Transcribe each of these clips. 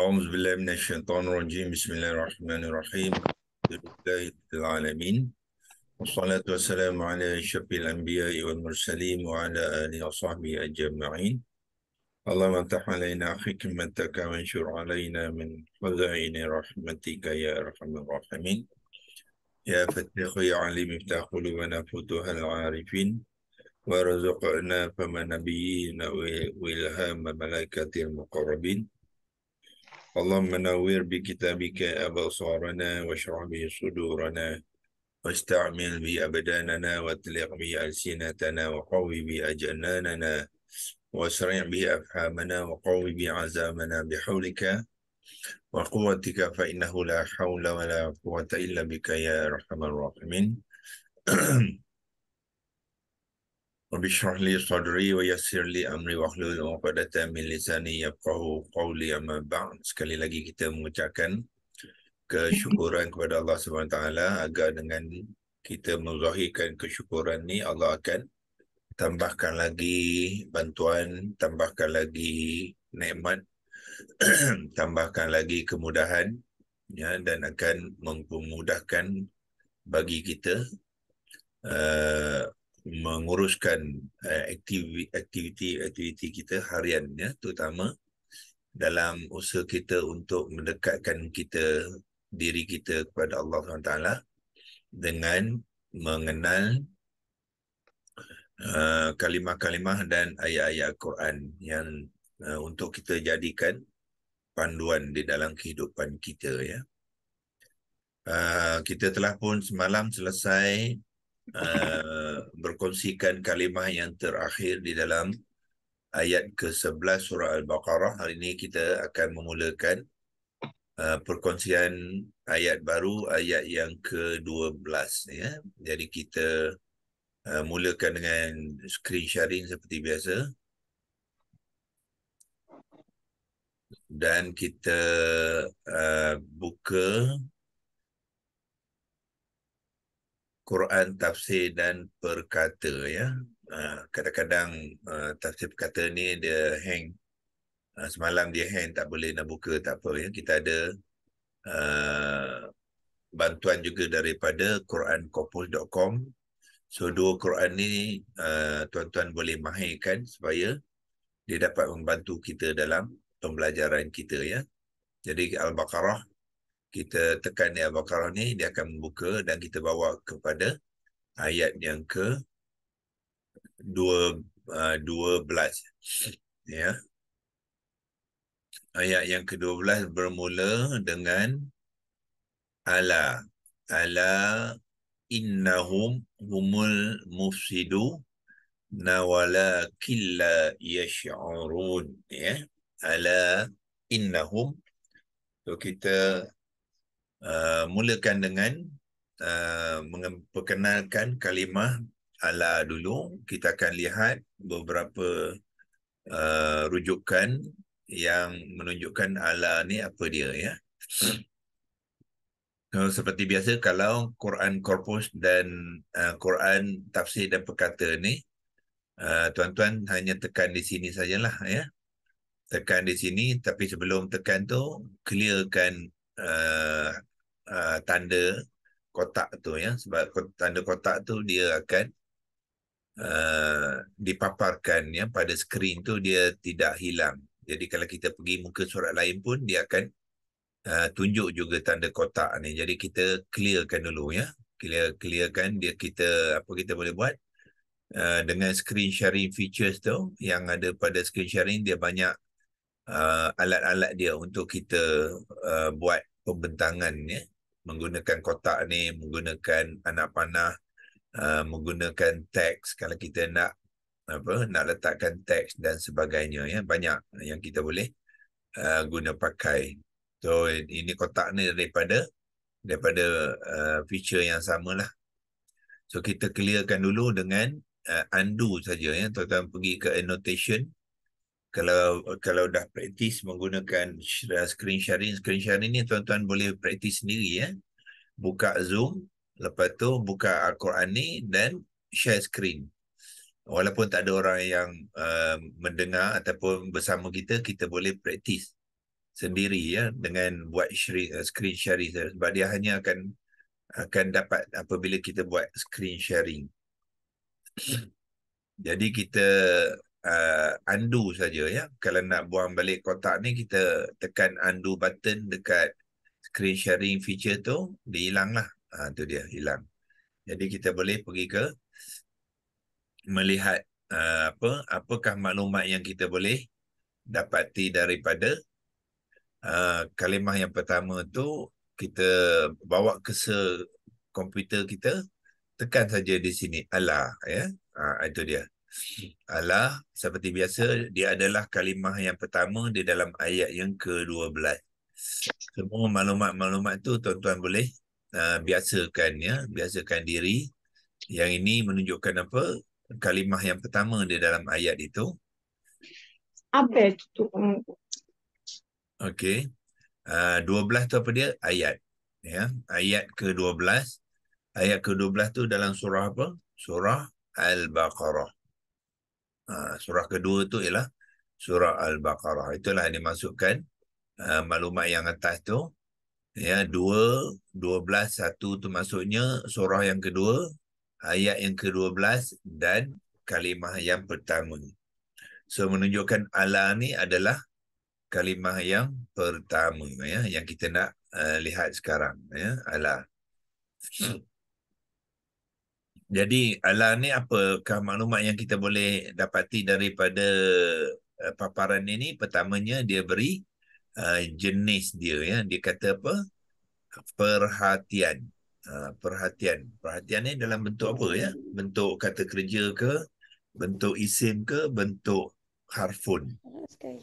أعوذ بالله من الشيطان الرجيم بسم الله الرحمن الرحيم لله العالمين والصلاة والسلام على أشرف الأنبياء والمرسلين وعلى آله وصحبه أجمعين اللهم افتح علينا حكمتك وانشر علينا من خزائن رحمتك يا أرحم الراحمين يا فتح يا عليم افتح قلوبنا فتوح العارفين وارزقنا فما نبيين وإلهام ملائكة المقربين اللهم نوّر بكتابك أبصارنا واشرح به صدورنا واستعمل به أبداننا واتلق به ألسنتنا وقوي به أجناننا واسرع به أفهامنا وقوي به عزامنا بحولك وقوتك فإنه لا حول ولا قوة إلا بك يا أرحم الراحمين رب اشرح لي صدري ويسر لي امري واحلل عقدة من لساني يفقهوا قولي اما بعد sekali lagi kita mengucapkan kesyukuran kepada Allah SWT. agar dengan kita menzahirkan kesyukuran ni Allah akan tambahkan lagi bantuan tambahkan lagi nikmat tambahkan lagi kemudahan ya dan akan mempermudahkan bagi kita uh, menguruskan eh, aktiviti-aktiviti uh, kita harian ya terutama dalam usaha kita untuk mendekatkan kita diri kita kepada Allah SWT dengan mengenal uh, kalimah-kalimah dan ayat-ayat Al-Quran yang uh, untuk kita jadikan panduan di dalam kehidupan kita ya. Uh, kita telah pun semalam selesai uh, berkongsikan kalimah yang terakhir di dalam ayat ke-11 surah Al-Baqarah. Hari ini kita akan memulakan uh, perkongsian ayat baru, ayat yang ke-12. Ya. Jadi kita uh, mulakan dengan screen sharing seperti biasa. Dan kita uh, buka Quran tafsir dan perkata ya. Ah, kadang-kadang uh, tafsir perkata ni dia hang. Uh, semalam dia hang tak boleh nak buka tak apa ya. Kita ada uh, bantuan juga daripada QuranKopos.com. So dua Quran ni uh, tuan-tuan boleh mahirkan supaya dia dapat membantu kita dalam pembelajaran kita ya. Jadi Al-Baqarah kita tekan di Al-Baqarah ni, dia akan membuka dan kita bawa kepada ayat yang ke dua ah, dua belas. Ya. Ayat yang ke-12 bermula dengan ala ala innahum humul mufsidu nawala killa yash'urun ya ala innahum so kita uh, mulakan dengan uh, memperkenalkan kalimah ala dulu. Kita akan lihat beberapa uh, rujukan yang menunjukkan ala ni apa dia ya. So, seperti biasa kalau Quran korpus dan uh, Quran tafsir dan perkata ni uh, tuan-tuan hanya tekan di sini sajalah ya. Tekan di sini tapi sebelum tekan tu clearkan uh, uh, tanda kotak tu ya sebab tanda kotak tu dia akan uh, dipaparkan ya pada skrin tu dia tidak hilang jadi kalau kita pergi muka surat lain pun dia akan uh, tunjuk juga tanda kotak ni jadi kita clearkan dulu ya clear clearkan dia kita apa kita boleh buat uh, dengan screen sharing features tu yang ada pada screen sharing dia banyak uh, alat-alat dia untuk kita uh, buat pembentangan ya menggunakan kotak ni, menggunakan anak panah, uh, menggunakan teks kalau kita nak apa nak letakkan teks dan sebagainya ya banyak yang kita boleh uh, guna pakai. So ini kotak ni daripada daripada uh, feature yang samalah. So kita clearkan dulu dengan uh, undo saja ya. Tuan-tuan pergi ke annotation kalau kalau dah praktis menggunakan screen sharing screen sharing ni tuan-tuan boleh praktis sendiri ya buka zoom lepas tu buka al-Quran ni dan share screen walaupun tak ada orang yang uh, mendengar ataupun bersama kita kita boleh praktis sendiri ya dengan buat uh, screen sharing sebab dia hanya akan akan dapat apabila kita buat screen sharing jadi kita uh, eh, undo saja ya. Kalau nak buang balik kotak ni kita tekan undo button dekat screen sharing feature tu dia hilanglah. Ah ha, uh, tu dia hilang. Jadi kita boleh pergi ke melihat uh, apa apakah maklumat yang kita boleh dapati daripada uh, kalimah yang pertama tu kita bawa ke se komputer kita tekan saja di sini Allah ya. uh, itu dia. Allah seperti biasa dia adalah kalimah yang pertama di dalam ayat yang ke-12. Semua maklumat-maklumat tu tuan-tuan boleh uh, biasakan ya, biasakan diri. Yang ini menunjukkan apa? Kalimah yang pertama di dalam ayat itu. Apa itu? Okey. Uh, belas tu apa dia? Ayat. Ya, ayat ke belas Ayat ke belas tu dalam surah apa? Surah Al-Baqarah. Ha, surah kedua tu ialah surah Al-Baqarah. Itulah yang dimasukkan ha, maklumat yang atas tu. Ya, dua, dua belas, satu tu maksudnya surah yang kedua, ayat yang kedua belas dan kalimah yang pertama. So menunjukkan ala ni adalah kalimah yang pertama ya, yang kita nak uh, lihat sekarang. Ya, ala. Jadi Allah ni kah maklumat yang kita boleh dapati daripada uh, paparan ini? Pertamanya dia beri uh, jenis dia ya. Dia kata apa? Perhatian. Uh, perhatian. Perhatian ni dalam bentuk apa ya? Bentuk kata kerja ke? Bentuk isim ke? Bentuk harfun. Okay.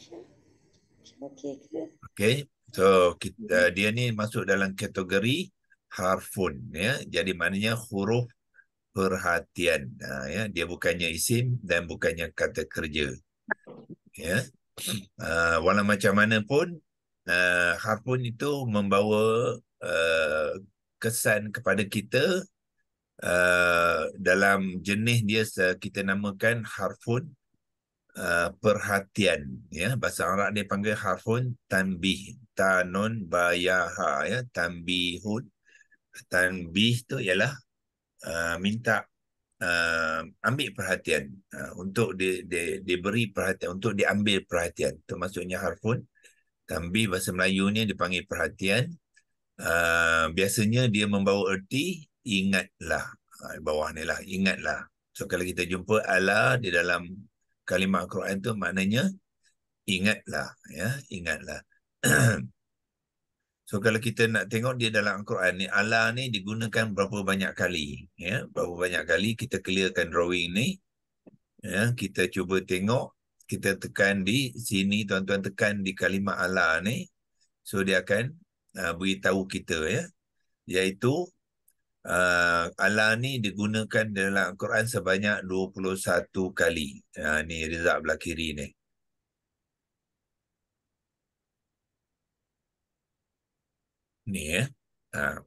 So kita, dia ni masuk dalam kategori harfun ya. Jadi maknanya huruf perhatian. Ha, ya. Dia bukannya isim dan bukannya kata kerja. Ya. Uh, walau macam mana pun, uh, harpun itu membawa uh, kesan kepada kita uh, dalam jenis dia kita namakan harpun uh, perhatian. Ya. Bahasa Arab dia panggil harpun tanbih. Tanun bayaha. Ya. Tanbihun. Tanbih itu ialah Uh, minta uh, ambil perhatian uh, untuk di, di, diberi perhatian untuk diambil perhatian termasuknya harfun tambi bahasa Melayu ni dipanggil perhatian uh, biasanya dia membawa erti ingatlah uh, bawah ni lah ingatlah so kalau kita jumpa ala di dalam kalimah Quran tu maknanya ingatlah ya ingatlah So kalau kita nak tengok dia dalam Al-Quran ni Allah ni digunakan berapa banyak kali ya berapa banyak kali kita clearkan drawing ni ya kita cuba tengok kita tekan di sini tuan-tuan tekan di kalimah Allah ni so dia akan uh, beritahu kita ya iaitu uh, Allah ni digunakan dalam Al-Quran sebanyak 21 kali. Ha uh, ni Rizab belah ni. ni ya. Ha,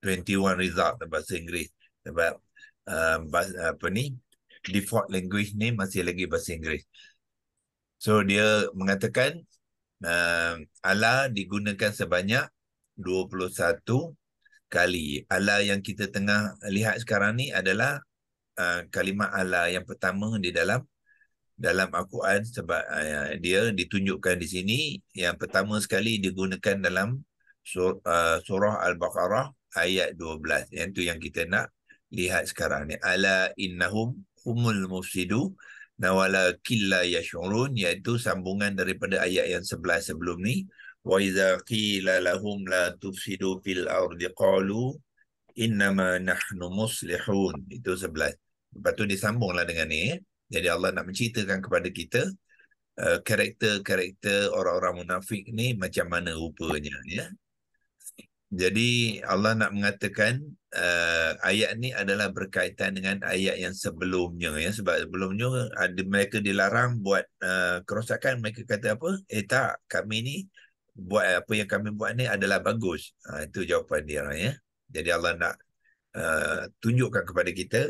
21 result dalam bahasa Inggeris. Sebab uh, um, bahasa, apa ni, default language ni masih lagi bahasa Inggeris. So dia mengatakan uh, um, Allah digunakan sebanyak 21 kali. Ala yang kita tengah lihat sekarang ni adalah uh, kalimah Allah yang pertama di dalam dalam Al-Quran sebab uh, dia ditunjukkan di sini yang pertama sekali digunakan dalam Uh, surah al-baqarah ayat 12 yang tu yang kita nak lihat sekarang ni ala innahum humul mufsidu nawala killa yashurun iaitu sambungan daripada ayat yang sebelah sebelum ni wa idza qila lahum la tufsidu fil ardi qalu innama nahnu muslihun itu sebelah lepas tu disambunglah dengan ni jadi Allah nak menceritakan kepada kita uh, karakter-karakter orang-orang munafik ni macam mana rupanya ya jadi Allah nak mengatakan uh, ayat ni adalah berkaitan dengan ayat yang sebelumnya ya sebab sebelumnya ada mereka dilarang buat uh, kerosakan mereka kata apa eh tak kami ni buat apa yang kami buat ni adalah bagus. Ha, itu jawapan dia lah, ya. Jadi Allah nak uh, tunjukkan kepada kita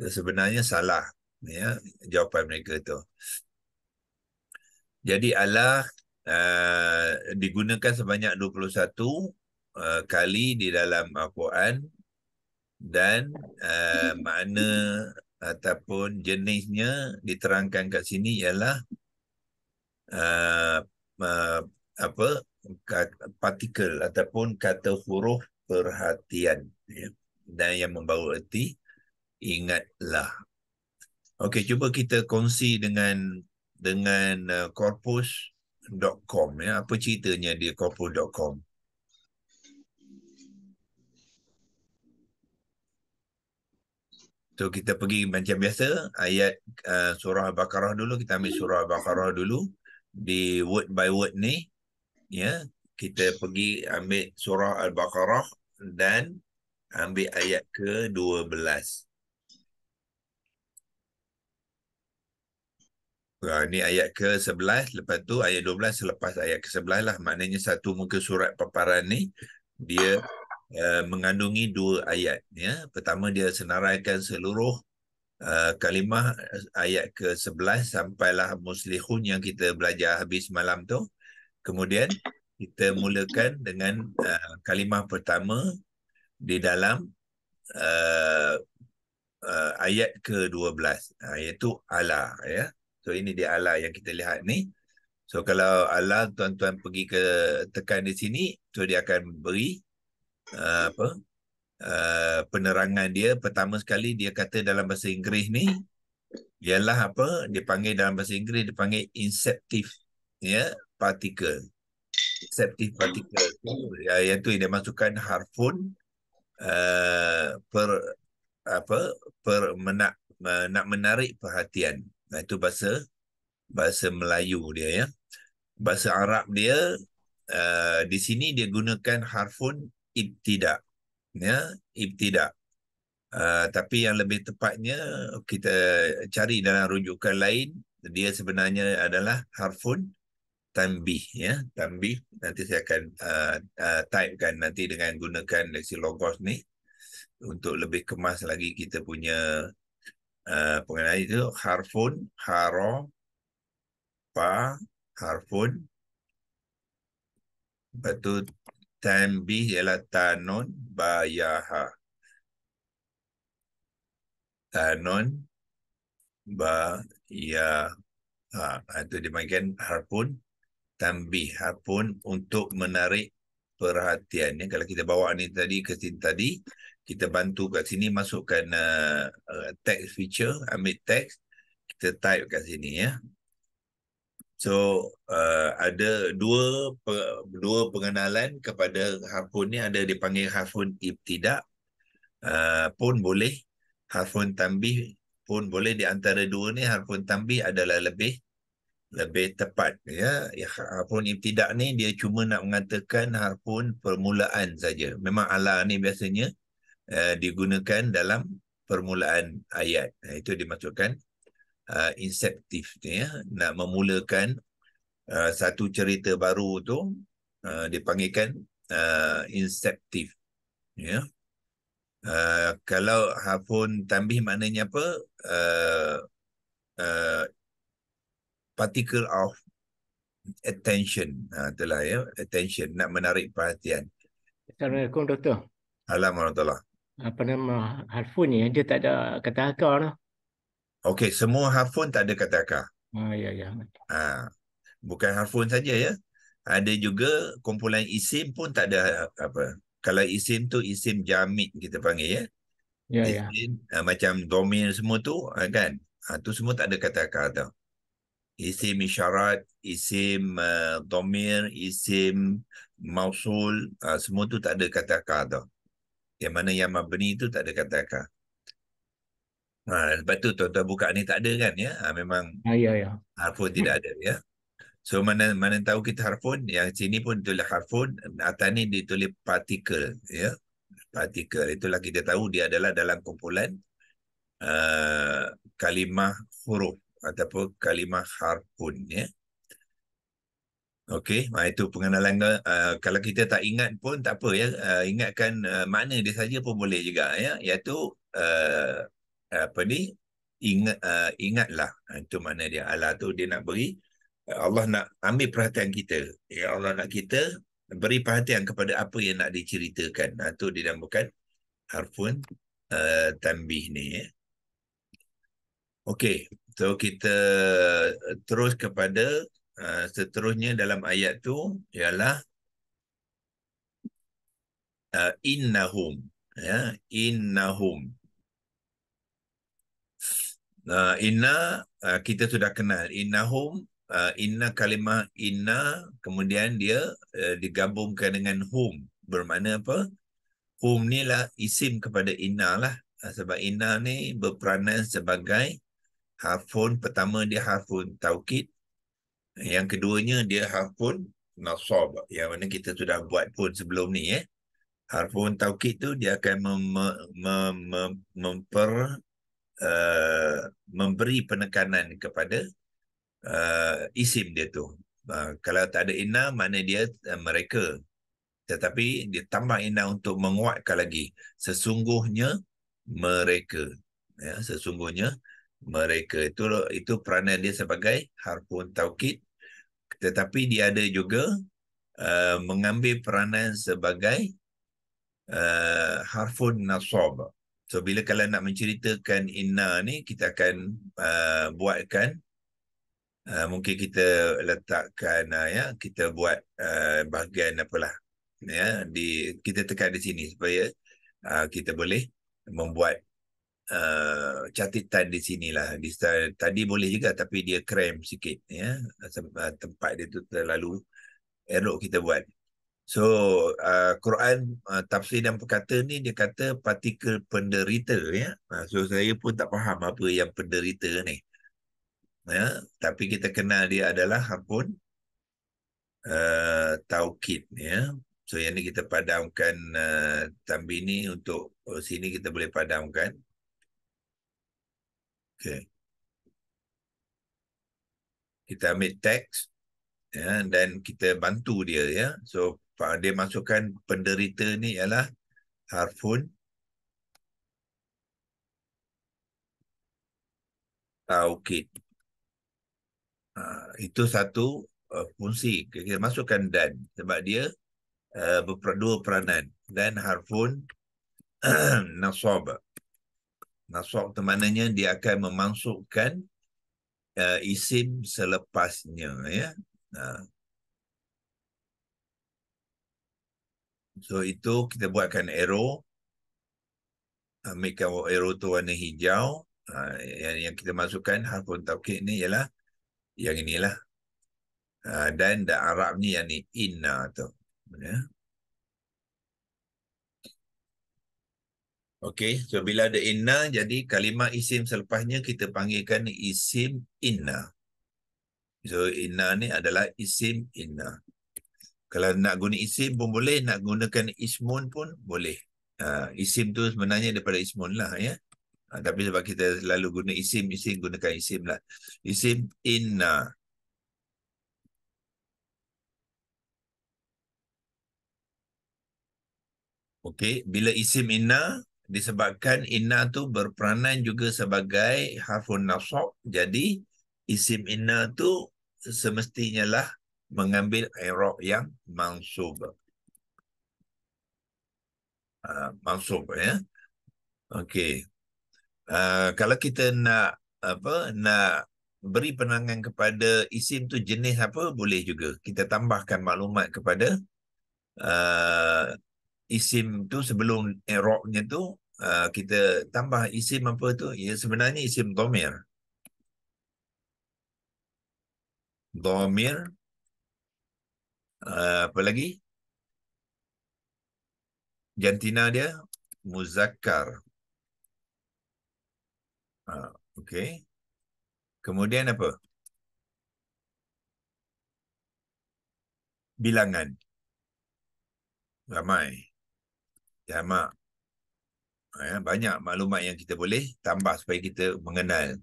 sebenarnya salah ya jawapan mereka tu. Jadi Allah uh, digunakan sebanyak 21 Uh, kali di dalam Al-Quran dan uh, makna ataupun jenisnya diterangkan kat sini ialah uh, uh, apa partikel ataupun kata huruf perhatian ya. dan yang membawa erti ingatlah. Okey, cuba kita kongsi dengan dengan uh, corpus.com ya. Apa ceritanya di corpus.com? So kita pergi macam biasa ayat uh, surah Al-Baqarah dulu kita ambil surah Al-Baqarah dulu di word by word ni ya yeah. kita pergi ambil surah Al-Baqarah dan ambil ayat ke-12 Ha, ni ayat ke-11, lepas tu ayat 12 selepas ayat ke-11 lah. Maknanya satu muka surat paparan ni, dia Eh, mengandungi dua ayat. Ya. Pertama, dia senaraikan seluruh uh, kalimah eh, ayat ke-11 sampailah muslihun yang kita belajar habis malam tu. Kemudian, kita mulakan dengan uh, kalimah pertama di dalam uh, uh, ayat ke-12 uh, ha, iaitu Allah. Ya. So, ini dia Allah yang kita lihat ni. So, kalau Allah tuan-tuan pergi ke tekan di sini, so dia akan beri Eh, apa uh, penerangan dia pertama sekali dia kata dalam bahasa Inggeris ni ialah apa dipanggil dalam bahasa Inggeris dipanggil inceptive ya particle inceptive particle ya yang tu dia masukkan harfun uh, per apa per menak uh, nak menarik perhatian nah, itu bahasa bahasa Melayu dia ya bahasa Arab dia uh, di sini dia gunakan harfun ibtidak ya ibtidak uh, ah, tapi yang lebih tepatnya kita cari dalam rujukan lain dia sebenarnya adalah harfun tanbih ya tanbih nanti saya akan uh, uh, typekan nanti dengan gunakan leksi logos ni untuk lebih kemas lagi kita punya uh, pengenalan itu harfun haro pa harfun betul tanbih ialah tanun bayaha. Tanun bayaha. Ha, itu dimakan harpun tambih harpun untuk menarik perhatian. Ya, kalau kita bawa ni tadi ke sini tadi, kita bantu kat sini masukkan uh, text feature, ambil text, kita type kat sini ya. So uh, ada dua dua pengenalan kepada harfun ni ada dipanggil harfun ibtidak uh, pun boleh harfun tambih pun boleh di antara dua ni harfun tambih adalah lebih lebih tepat ya, ya harfun ibtidak ni dia cuma nak mengatakan harfun permulaan saja memang ala ni biasanya uh, digunakan dalam permulaan ayat itu dimasukkan uh, inseptif ya nak memulakan uh, satu cerita baru tu uh, dipanggilkan uh, inseptif ya uh, kalau hafun tambih maknanya apa uh, uh, particle of attention adalah uh, ya attention nak menarik perhatian Assalamualaikum doktor Alhamdulillah apa nama harfu ni dia tak ada kata akar lah. Okey, semua harfun tak ada kata akar. Ha, ah, ya, ya. Ha, bukan harfun saja ya. Ada juga kumpulan isim pun tak ada apa. Kalau isim tu isim jamit kita panggil ya. Ya, isim, ya. Ah, macam domain semua tu kan. Ha, tu semua tak ada kata akar tau. Isim isyarat, isim uh, domir, isim mausul, uh, semua tu tak ada kata kata. Yang mana yang mabni tu tak ada kata kata. Ha, lepas tu tuan-tuan buka ni tak ada kan ya. Ha, memang ya, ya, ya. harfun tidak ada ya. So mana mana tahu kita harfun yang sini pun tulis harfun atas ni ditulis partikel ya. Partikel itulah kita tahu dia adalah dalam kumpulan uh, kalimah huruf ataupun kalimah harfun ya. Okey, ha, itu pengenalan uh, kalau kita tak ingat pun tak apa ya. Uh, ingatkan uh, mana dia saja pun boleh juga ya. Iaitu uh, apa ni ingat uh, ingatlah ah, itu mana dia Allah tu dia nak beri Allah nak ambil perhatian kita ya Allah nak kita beri perhatian kepada apa yang nak diceritakan atau ah, nah, dinamakan harfun uh, tanbih ni ya. Okey, so kita terus kepada uh, seterusnya dalam ayat tu ialah uh, innahum ya innahum uh, inna uh, kita sudah kenal innahum uh, inna kalimah inna kemudian dia uh, digabungkan dengan hum bermakna apa hum ni lah isim kepada inna lah uh, sebab inna ni berperanan sebagai harfun pertama dia harfun taukid yang keduanya dia harfun nasab yang mana kita sudah buat pun sebelum ni eh harfun taukid tu dia akan mem- mem- mem- memper Eh, memberi penekanan kepada uh, isim dia tu. Uh, kalau tak ada inna, mana dia uh, mereka. Tetapi dia tambah inna untuk menguatkan lagi. Sesungguhnya mereka. Ya, sesungguhnya mereka. Itu itu peranan dia sebagai harpun taukid. Tetapi dia ada juga uh, mengambil peranan sebagai uh, harfun nasabah. So bila kalau nak menceritakan Inna ni kita akan uh, buatkan uh, mungkin kita letakkan uh, ya kita buat uh, bahagian apalah ya di kita tekan di sini supaya uh, kita boleh membuat uh, catatan di sinilah di tadi boleh juga tapi dia krem sikit ya tempat dia tu terlalu erok kita buat So uh, Quran uh, tafsir dan perkata ni dia kata partikel penderita ya. Uh, so saya pun tak faham apa yang penderita ni. Ya, tapi kita kenal dia adalah harpun uh, taukid ya. So yang ni kita padamkan uh, tambi ni untuk oh, sini kita boleh padamkan. Okay. Kita ambil teks ya dan kita bantu dia ya. So dia masukkan penderita ni ialah harfun taukid. Uh, ah, itu satu uh, fungsi. Kita masukkan dan sebab dia uh, eh, berdua peranan. Dan harfun nasab. Nasab itu maknanya dia akan memasukkan uh, isim selepasnya. Ya. Uh, So itu kita buatkan arrow. Ambilkan ah, arrow tu warna hijau. Ah, yang, yang kita masukkan harfun ah, tawqid ni ialah yang inilah. dan da Arab ni yang ni inna tu. okay. Ya. Okey, so bila ada inna, jadi kalimah isim selepasnya kita panggilkan isim inna. So inna ni adalah isim inna. Kalau nak guna isim pun boleh, nak gunakan ismun pun boleh. Uh, isim tu sebenarnya daripada ismun lah ya. Uh, tapi sebab kita selalu guna isim, isim gunakan isim lah. Isim inna. Okey, bila isim inna disebabkan inna tu berperanan juga sebagai hafun nasab, jadi isim inna tu semestinya lah mengambil i'rab yang mansub. Ah uh, mansub ya. Okey. Uh, kalau kita nak apa nak beri penangan kepada isim tu jenis apa boleh juga. Kita tambahkan maklumat kepada uh, isim tu sebelum i'rabnya tu uh, kita tambah isim apa tu? Ya sebenarnya isim dhamir. Dhamir Eh, apa lagi? Jantina dia muzakkar. Ah, okey. Kemudian apa? Bilangan. Ramai. Jamak. Ah, ya, banyak maklumat yang kita boleh tambah supaya kita mengenal.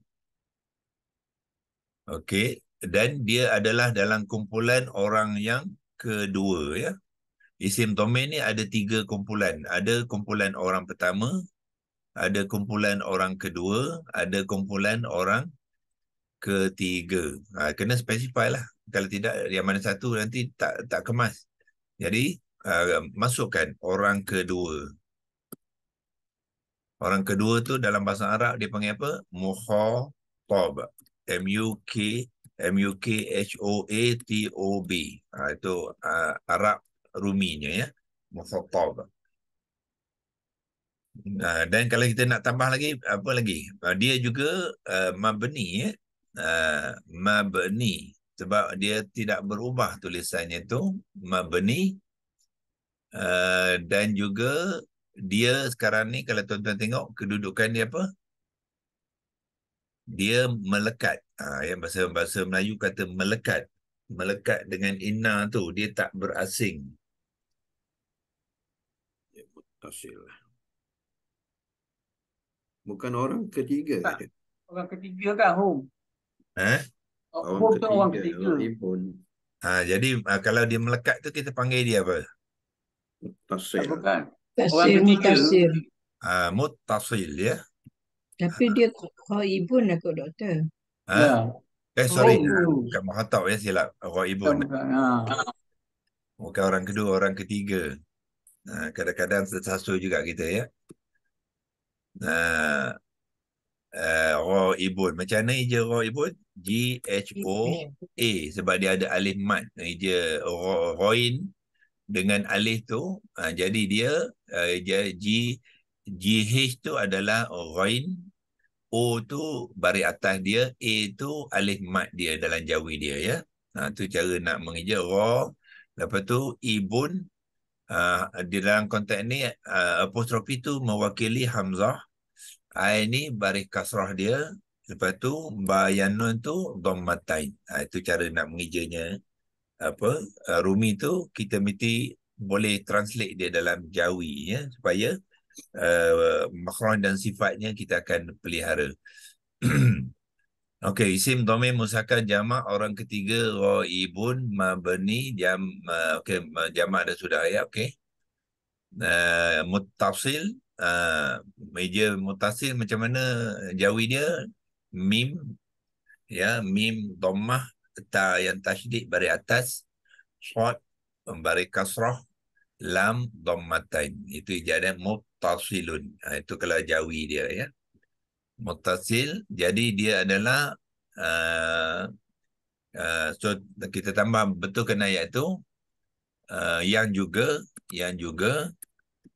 Okey. Dan dia adalah dalam kumpulan orang yang kedua ya. Isim domain ni ada tiga kumpulan. Ada kumpulan orang pertama, ada kumpulan orang kedua, ada kumpulan orang ketiga. Ha, kena specify lah. Kalau tidak, yang mana satu nanti tak tak kemas. Jadi, uh, masukkan orang kedua. Orang kedua tu dalam bahasa Arab dia panggil apa? Mukhatab. m u k M U K H O A T O B. Ha, itu uh, Arab Ruminya ya. Mukhatab. Nah, ha, dan kalau kita nak tambah lagi apa lagi? Ha, dia juga uh, mabni ya. Uh, mabni sebab dia tidak berubah tulisannya itu mabni uh, dan juga dia sekarang ni kalau tuan-tuan tengok kedudukan dia apa? Dia melekat. Ha, yang bahasa bahasa Melayu kata melekat melekat dengan inna tu dia tak berasing ya betul lah. bukan orang ketiga tak. orang ketiga kan home eh ha? orang home ketiga, tu orang ketiga ah ha, jadi ha, kalau dia melekat tu kita panggil dia apa mutasil tak, bukan orang ketiga. ah ha, mutasil ya tapi dia kau ibu nak doktor Ha? Ya. Eh sorry, oh. bukan mahatau ya eh, silap orang ibu. Ya. Bukan orang kedua, orang ketiga. kadang ha, kadang-kadang tersasul juga kita ya. Ha, uh, ha, roh ibun. Macam mana je roh ibun? G-H-O-A. Sebab dia ada alif mat. Dia roh, roin dengan alif tu. Uh, jadi dia, uh, dia G, G-H tu adalah roin O tu bari atas dia, A tu alif mat dia dalam jawi dia ya. Ha tu cara nak mengeja ra. Lepas tu ibun uh, ha, di dalam konteks ni uh, apostrofi tu mewakili hamzah. Ai ni bari kasrah dia. Lepas tu bayanun tu dhammatain. Ha itu cara nak mengejanya apa uh, rumi tu kita mesti boleh translate dia dalam jawi ya supaya Eh, makron dan sifatnya kita akan pelihara. Okey, isim domi musakan jama orang ketiga ro ibun mabni jam uh, okey eh, jamak dah sudah ya okey. Uh, mutafsil uh, meja mutafsil macam mana jawi dia mim ya mim domah ta yang tasydid bari atas shad bari kasrah lam dhammatain itu jadi muttasilun ha, itu kalau jawi dia ya muttasil jadi dia adalah uh, uh, so kita tambah betul kena ayat tu uh, yang juga yang juga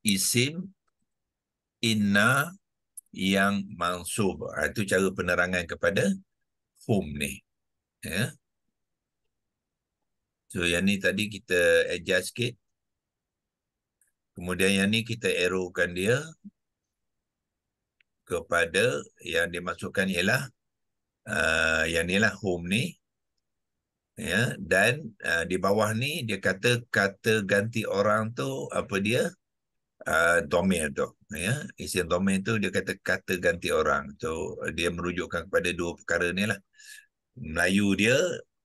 isim inna yang mansub ha, itu cara penerangan kepada hum ni ya so yang ni tadi kita adjust sikit Kemudian yang ni kita arrowkan dia kepada yang dimasukkan ialah uh, yang ni lah home ni. Ya, dan uh, di bawah ni dia kata kata ganti orang tu apa dia uh, domain tu ya isim domain tu dia kata kata ganti orang so dia merujukkan kepada dua perkara ni lah Melayu dia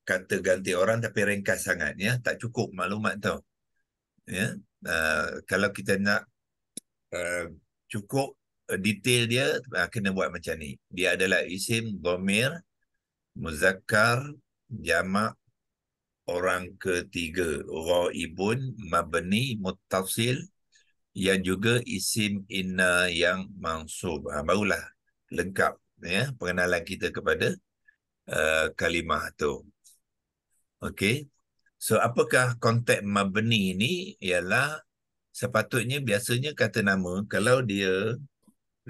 kata ganti orang tapi ringkas sangat ya tak cukup maklumat tu ya Uh, kalau kita nak uh, cukup uh, detail dia uh, kena buat macam ni dia adalah isim dhamir muzakkar jamak orang ketiga raibun mabni muttasil yang juga isim inna yang mansub uh, barulah lengkap ya pengenalan kita kepada uh, kalimah tu okey So apakah konteks mabni ini ialah sepatutnya biasanya kata nama kalau dia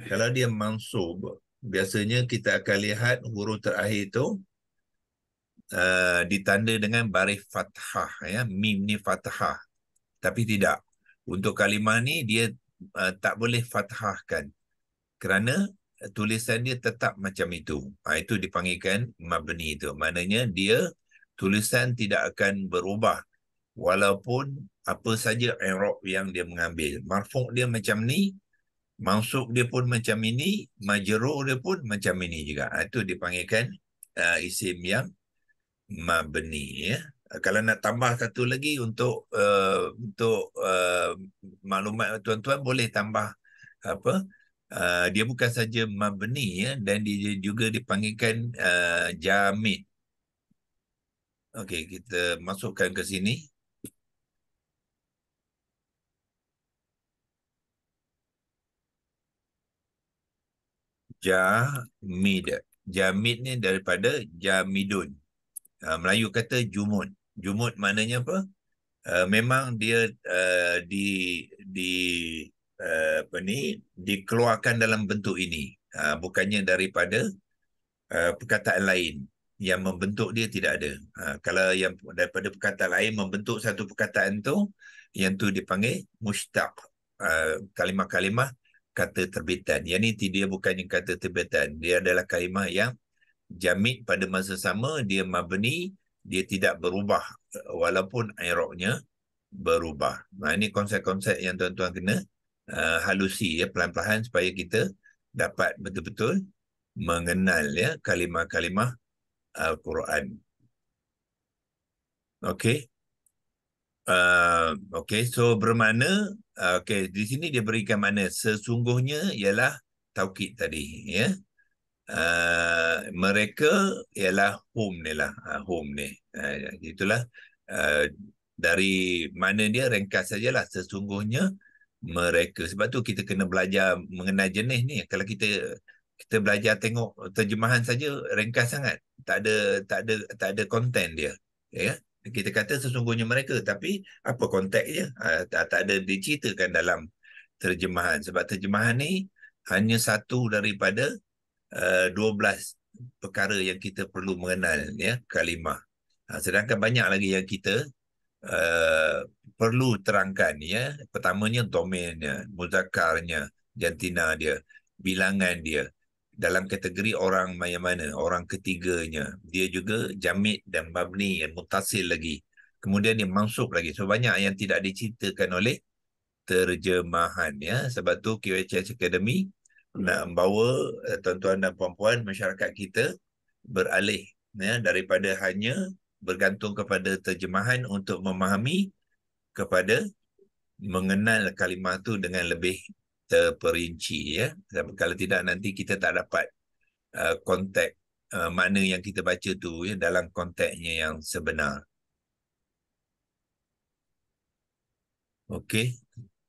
kalau dia mansub biasanya kita akan lihat huruf terakhir itu uh, ditanda dengan baris fathah ya mim ni fathah tapi tidak untuk kalimah ni dia uh, tak boleh fathahkan kerana tulisan dia tetap macam itu. Ha, itu dipanggilkan mabni itu. Maknanya dia tulisan tidak akan berubah walaupun apa saja i'rab yang dia mengambil marfu' dia macam ni mansub dia pun macam ini majrur dia pun macam ini juga ha, itu dipanggilkan uh, isim yang mabni ya kalau nak tambah satu lagi untuk uh, untuk uh, maklumat tuan-tuan boleh tambah apa uh, dia bukan saja mabni ya dan dia juga dipanggilkan uh, jamid Okey, kita masukkan ke sini. Jamid. Jamid ni daripada Jamidun. Ah, Melayu kata Jumud. Jumud maknanya apa? Ah, memang dia ah, di di apa ni dikeluarkan dalam bentuk ini. bukannya daripada perkataan lain yang membentuk dia tidak ada. Ha, kalau yang daripada perkataan lain membentuk satu perkataan tu, yang tu dipanggil mushtaq. Ha, kalimah-kalimah uh, kata terbitan. Yang ini dia bukan yang kata terbitan. Dia adalah kalimah yang jamid pada masa sama, dia mabni, dia tidak berubah walaupun airoknya berubah. Nah ha, ini konsep-konsep yang tuan-tuan kena uh, halusi ya pelan-pelan supaya kita dapat betul-betul mengenal ya kalimah-kalimah Al-Quran. Okey. Uh, okey, so bermakna, uh, okey, di sini dia berikan makna sesungguhnya ialah Tauqid tadi. ya. Yeah? Uh, mereka ialah home ni lah, uh, ha, home ni. Uh, itulah uh, dari mana dia ringkas sajalah sesungguhnya mereka. Sebab tu kita kena belajar mengenai jenis ni. Kalau kita kita belajar tengok terjemahan saja ringkas sangat tak ada tak ada tak ada konten dia ya, ya kita kata sesungguhnya mereka tapi apa konteksnya ha, tak tak ada diceritakan dalam terjemahan sebab terjemahan ni hanya satu daripada uh, eh, 12 perkara yang kita perlu mengenal ya kalimah ha, sedangkan banyak lagi yang kita uh, perlu terangkan ya pertamanya domainnya muzakarnya jantina dia bilangan dia dalam kategori orang mayamana, mana orang ketiganya dia juga jamit dan mabni yang mutasil lagi kemudian dia mansub lagi so banyak yang tidak diceritakan oleh terjemahan ya sebab tu QHS Academy hmm. nak bawa uh, eh, tuan-tuan dan puan-puan masyarakat kita beralih ya daripada hanya bergantung kepada terjemahan untuk memahami kepada mengenal kalimah tu dengan lebih terperinci ya kalau tidak nanti kita tak dapat konteks uh, uh, mana yang kita baca tu ya dalam konteksnya yang sebenar okey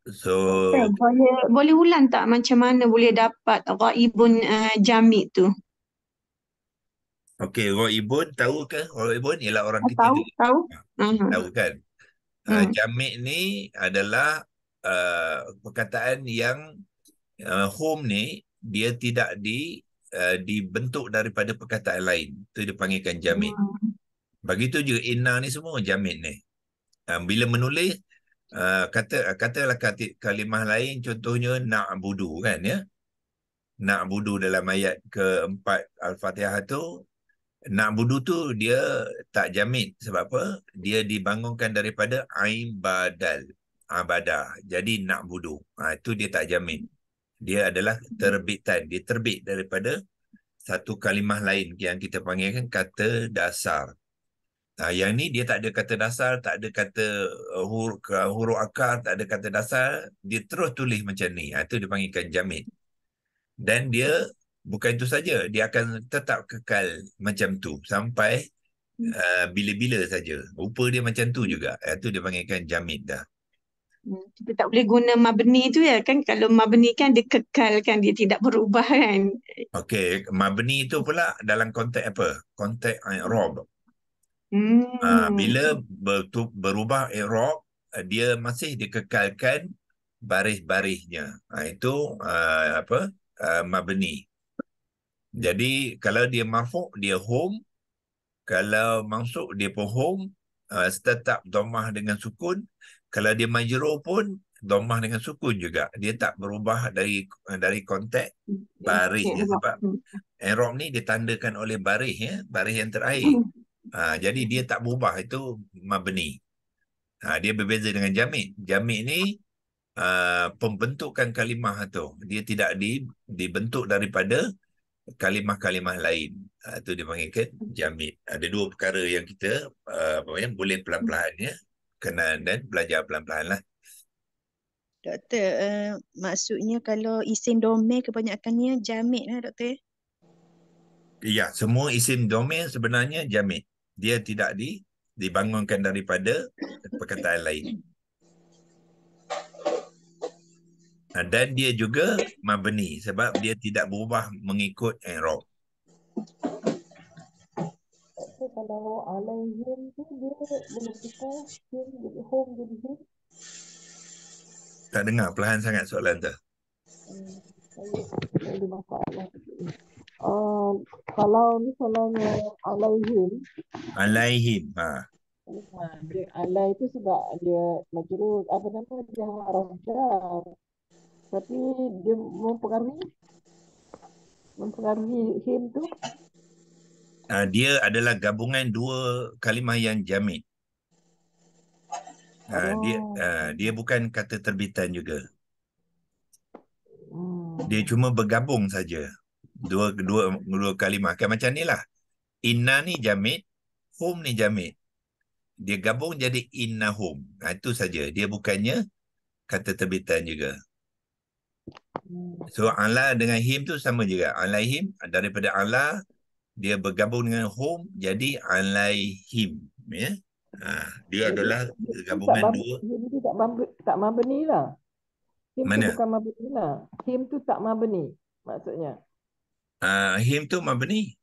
so boleh boleh ulang tak macam mana boleh dapat ghaibun uh, jamik tu okey ghaibun tahu ke ghaibun ialah orang ah, kita tahu tahu ah, mhm. tahu kan mhm. Uh, jamik ni adalah uh, perkataan yang uh, home ni dia tidak di uh, dibentuk daripada perkataan lain itu dipanggilkan jamin hmm. begitu juga inna ni semua jamin ni uh, bila menulis uh, kata uh, katalah kata kalimah lain contohnya nak budu kan ya nak budu dalam ayat keempat al-fatihah tu nak budu tu dia tak jamin sebab apa dia dibangunkan daripada aim badal Abadah, ah, Jadi nak budu. Ha, ah, itu dia tak jamin. Dia adalah terbitan. Dia terbit daripada satu kalimah lain yang kita panggilkan kata dasar. Ha, yang ni dia tak ada kata dasar, tak ada kata eh, hur, huruf akar, tak ada kata dasar. Dia terus tulis macam ni. Ha, itu dia panggilkan jamin. Dan dia bukan itu saja. Dia akan tetap kekal macam tu sampai uh, bila-bila saja. Rupa dia macam tu juga. Itu dia panggilkan jamin dah kita tak boleh guna mabni tu ya kan kalau mabni kan dia kekal kan dia tidak berubah kan okey mabni tu pula dalam konteks apa konteks i'rab hmm. uh, bila ber- berubah i'rab dia masih dikekalkan baris-barisnya uh, itu uh, apa uh, mabni jadi kalau dia marfu' dia home kalau masuk dia pun home uh, tetap domah dengan sukun kalau dia majrur pun domah dengan sukun juga dia tak berubah dari dari konteks barih ya, sebab hmm. erop ni ditandakan oleh barih ya barih yang terakhir hmm. ha, jadi dia tak berubah itu mabni ha, dia berbeza dengan jamik jamik ni Uh, pembentukan kalimah tu dia tidak di, dibentuk daripada kalimah-kalimah lain uh, ha, itu dipanggil jamik. ada dua perkara yang kita uh, apa yang boleh hmm. pelan-pelan ya kenal dan belajar pelan-pelan lah. Doktor, uh, maksudnya kalau isim domain kebanyakannya jamik lah eh, doktor? Ya, semua isim domain sebenarnya jamik. Dia tidak di dibangunkan daripada perkataan lain. Dan dia juga mabni sebab dia tidak berubah mengikut erok sallallahu alaihi tu dia boleh kita jadi home jadi Tak dengar perlahan sangat soalan tu. Hmm. Lah. Uh, kalau misalnya alaihim ha. alaihim ha dia alai tu sebab dia majrur apa nama dia harajar tapi dia mempengaruhi mempengaruhi him tu uh, dia adalah gabungan dua kalimah yang jamin. Uh, ah, oh. Dia uh, dia bukan kata terbitan juga. Hmm. Dia cuma bergabung saja dua dua dua kalimah. Kan macam ni lah. Inna ni jamin, hum ni jamin. Dia gabung jadi inna hum. Nah, itu saja. Dia bukannya kata terbitan juga. Hmm. So Allah dengan him tu sama juga. Alaihim daripada Allah dia bergabung dengan home jadi alai him, ya ha, dia adalah gabungan dua tak mabni tak mabni lah him mana tu bukan mabni lah him tu tak mabni maksudnya ah uh, him tu mabni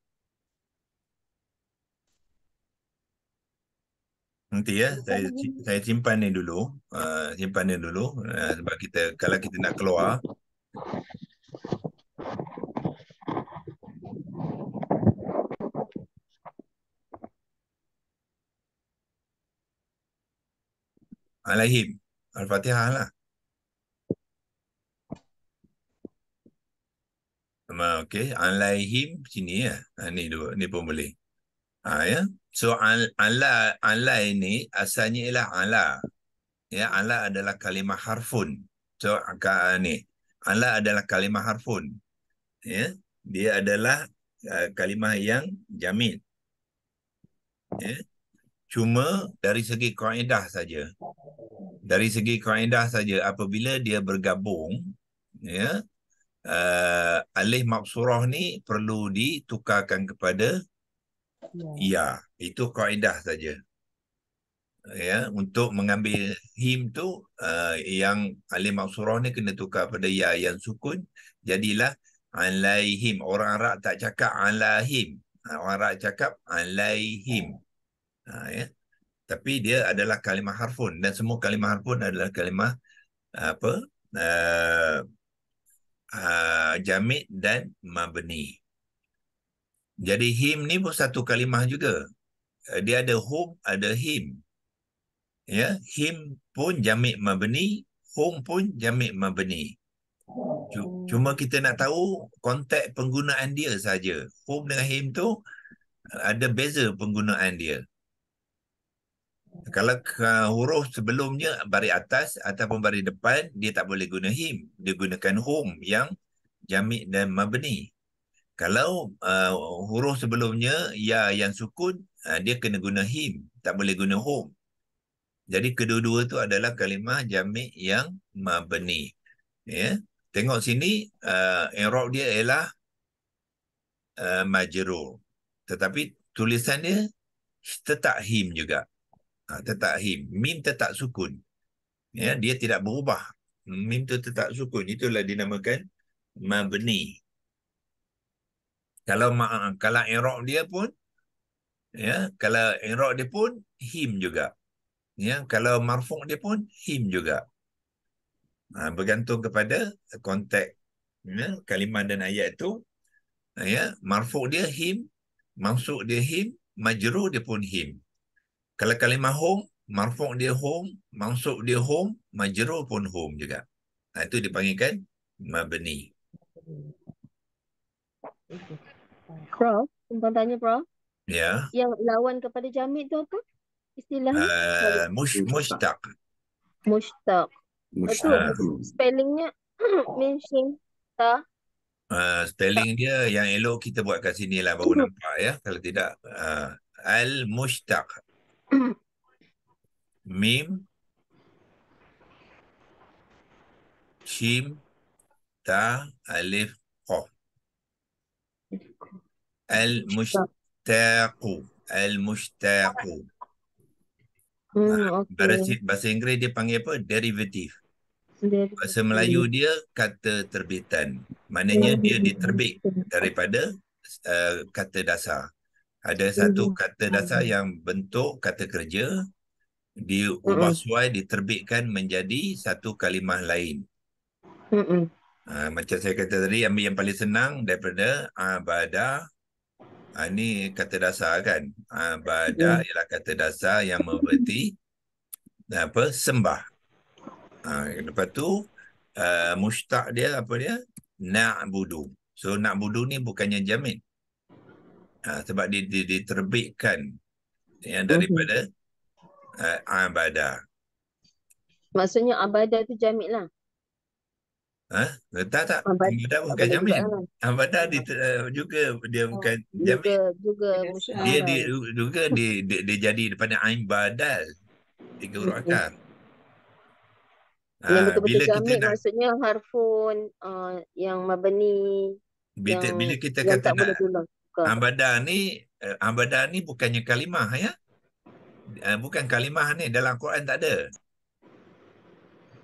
Nanti ya, saya, saya simpan ni dulu. Uh, simpan ni dulu. Uh, sebab kita, kalau kita nak keluar. Alaihim. Al-Fatihah lah. Okay. Alaihim sini ya. Ha, ni, dua. ni pun boleh. Ha, ya? So, ala, ala ini asalnya ialah ala. Ya, ala adalah kalimah harfun. So, ka, ha, ni. Ala adalah kalimah harfun. Ya? Dia adalah uh, kalimah yang jamin. Ya? cuma dari segi kaedah saja dari segi kaedah saja apabila dia bergabung ya uh, alih maksurah ni perlu ditukarkan kepada ya, ya itu kaedah saja ya untuk mengambil him tu uh, yang alih maksurah ni kena tukar kepada ya yang sukun jadilah alaihim orang Arab tak cakap alaihim orang Arab cakap alaihim Ha, ya? Tapi dia adalah kalimah harfun. Dan semua kalimah harfun adalah kalimah apa uh, eh, uh, eh, jamid dan mabni. Jadi him ni pun satu kalimah juga. Uh, dia ada hum, ada him. Ya, him pun jamid mabni, hum pun jamid mabni. Cuma kita nak tahu konteks penggunaan dia saja. Hum dengan him tu ada beza penggunaan dia kalau huruf sebelumnya bari atas ataupun bari depan dia tak boleh guna him dia gunakan hum yang jamik dan mabni kalau uh, huruf sebelumnya ya yang sukun uh, dia kena guna him tak boleh guna hum jadi kedua-dua tu adalah kalimah jamik yang mabni ya tengok sini uh, i'rab dia ialah uh, majrur tetapi tulisan dia tetap him juga Ha, tetap him. Mim tetap sukun. Ya, dia tidak berubah. Mim tu tetap sukun. Itulah dinamakan mabni. Kalau kalau irob dia pun ya, kalau irob dia pun him juga. Ya, kalau marfuk dia pun him juga. Ha, bergantung kepada konteks ya, kalimah dan ayat itu, ha, ya, marfuk dia him, mansukh dia him, majru dia pun him. Kalau kalimah home, marfuk dia home, mansub dia home, majrur pun home juga. Nah, ha, itu dipanggilkan mabni. Prof, tuan tanya pro Ya. Yang lawan kepada jamit tu apa? Istilah? Uh, ha, mushtaq. Mushtaq. Mushtaq. Spellingnya mention ta. Uh, spelling dia yang elok kita buat kat sini lah baru nampak ya. Kalau tidak, uh, al-mushtaq. Mim, Kim, Ta, Alif, Qo. al mustaqo al mustaqo Hmm, Bahasa Inggeris dia panggil apa? Derivatif. Bahasa Melayu dia kata terbitan. Maknanya dia diterbit daripada uh, kata dasar ada hmm. satu hmm. kata dasar hmm. yang bentuk kata kerja diubah hmm. suai diterbitkan menjadi satu kalimah lain. Hmm. Ha, macam saya kata tadi ambil yang paling senang daripada abada. Ha, ini kata dasar kan. Abada hmm. ialah kata dasar yang berarti apa sembah. Ha, lepas tu uh, mushtaq dia apa dia? nak budu. So nak budu ni bukannya jamin ha, sebab dia, dia diterbitkan yang daripada okay. uh, ah, abada. Maksudnya abada tu jamin lah. Ha? Tak tak. Abada, abada bukan jamin. Lah. Abada dia, uh, juga dia oh, bukan jamin. Juga, juga dia, dia, dia juga dia, dia, dia jadi daripada ain badal. Tiga huruf akar. Yang ah, betul-betul bila kita nak, maksudnya harfun uh, yang mabani. Bila, yang, bila kita yang kata tak nak, boleh Okay. Ambada ni eh, ambada ni bukannya kalimah ya. Eh, bukan kalimah ni dalam Quran tak ada.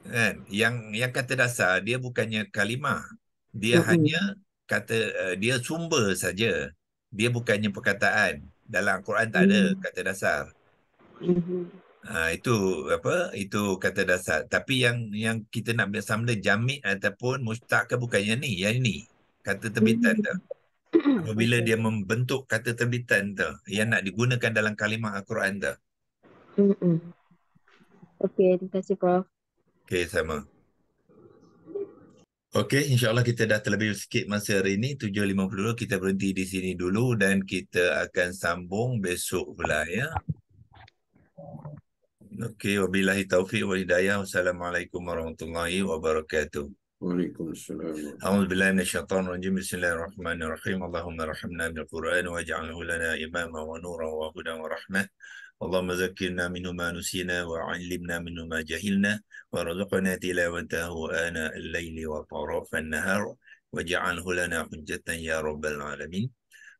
Kan? Yang yang kata dasar dia bukannya kalimah. Dia mm-hmm. hanya kata eh, dia sumber saja. Dia bukannya perkataan. Dalam Quran tak ada mm-hmm. kata dasar. Mm-hmm. Ha, itu apa? Itu kata dasar. Tapi yang yang kita nak bersama jamik ataupun mustaq ke bukannya ni, yang ni. Kata terbitan mm-hmm. tu. bila dia membentuk kata terbitan tu yang nak digunakan dalam kalimah Al-Quran tu. Okey, terima kasih Prof. Okey, sama. Okey, insyaAllah kita dah terlebih sikit masa hari ini. 7.52, kita berhenti di sini dulu dan kita akan sambung besok pula ya. Okey, wabillahi taufiq wa hidayah. Assalamualaikum warahmatullahi wabarakatuh. وعليكم السلام أعوذ بالله من الشيطان الرجيم بسم الله الرحمن الرحيم اللهم ارحمنا بالقرآن واجعله لنا إماما ونورا وهدى ورحمة اللهم ذكرنا منه ما نسينا وعلمنا منه ما جهلنا وارزقنا تلاوته آناء الليل وطرف النهار واجعله لنا حجة يا رب العالمين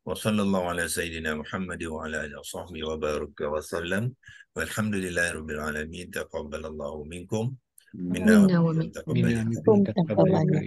وصلى الله على سيدنا محمد وعلى آله وصحبه وبارك وسلم والحمد لله رب العالمين تقبل الله منكم Minawamit. Minawamit. Minawamit.